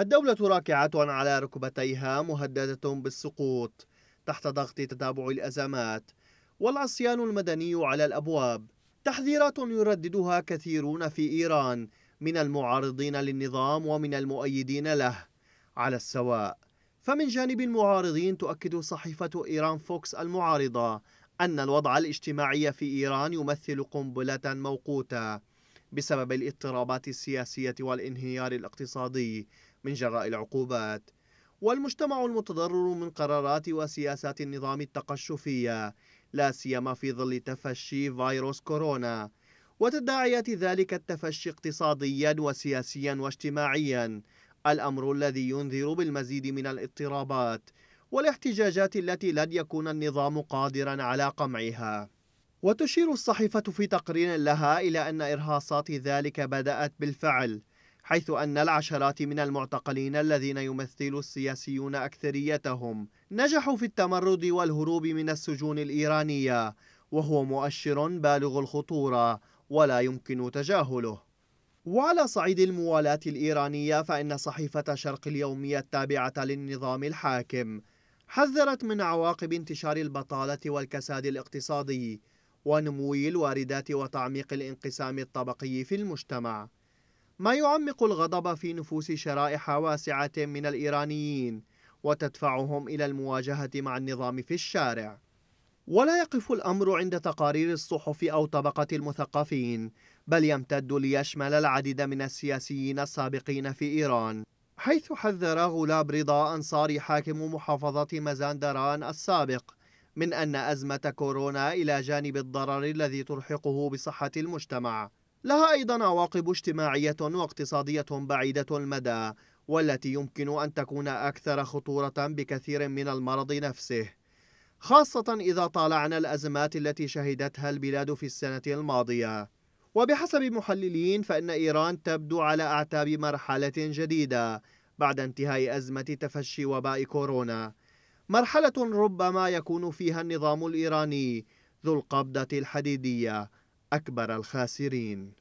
الدولة راكعة على ركبتيها مهددة بالسقوط تحت ضغط تتابع الأزمات والعصيان المدني على الأبواب تحذيرات يرددها كثيرون في إيران من المعارضين للنظام ومن المؤيدين له على السواء فمن جانب المعارضين تؤكد صحيفة إيران فوكس المعارضة أن الوضع الاجتماعي في إيران يمثل قنبلة موقوتة بسبب الاضطرابات السياسية والانهيار الاقتصادي من جراء العقوبات والمجتمع المتضرر من قرارات وسياسات النظام التقشفية لا سيما في ظل تفشي فيروس كورونا وتداعيات ذلك التفشي اقتصاديا وسياسيا واجتماعيا الأمر الذي ينذر بالمزيد من الاضطرابات والاحتجاجات التي لن يكون النظام قادرا على قمعها وتشير الصحيفة في تقرير لها إلى أن إرهاصات ذلك بدأت بالفعل حيث أن العشرات من المعتقلين الذين يمثل السياسيون أكثريتهم نجحوا في التمرد والهروب من السجون الإيرانية وهو مؤشر بالغ الخطورة ولا يمكن تجاهله وعلى صعيد الموالاة الإيرانية فإن صحيفة شرق اليومية التابعة للنظام الحاكم حذرت من عواقب انتشار البطالة والكساد الاقتصادي ونمو الواردات وتعميق الانقسام الطبقي في المجتمع ما يعمق الغضب في نفوس شرائح واسعة من الإيرانيين وتدفعهم إلى المواجهة مع النظام في الشارع ولا يقف الأمر عند تقارير الصحف أو طبقة المثقفين بل يمتد ليشمل العديد من السياسيين السابقين في إيران حيث حذر غلاب رضا أنصاري حاكم محافظة مزاندران السابق من أن أزمة كورونا إلى جانب الضرر الذي تلحقه بصحة المجتمع لها أيضا عواقب اجتماعية واقتصادية بعيدة المدى والتي يمكن أن تكون أكثر خطورة بكثير من المرض نفسه خاصة إذا طالعنا الأزمات التي شهدتها البلاد في السنة الماضية وبحسب محللين فإن إيران تبدو على أعتاب مرحلة جديدة بعد انتهاء أزمة تفشي وباء كورونا مرحلة ربما يكون فيها النظام الإيراني ذو القبضة الحديدية أكبر الخاسرين